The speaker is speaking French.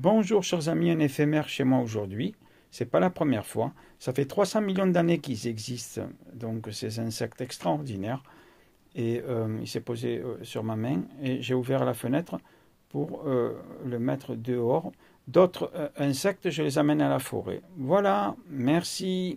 Bonjour chers amis, un éphémère chez moi aujourd'hui. C'est pas la première fois. Ça fait 300 millions d'années qu'ils existent, donc ces insectes extraordinaires. Et euh, il s'est posé euh, sur ma main et j'ai ouvert la fenêtre pour euh, le mettre dehors. D'autres insectes, je les amène à la forêt. Voilà, merci.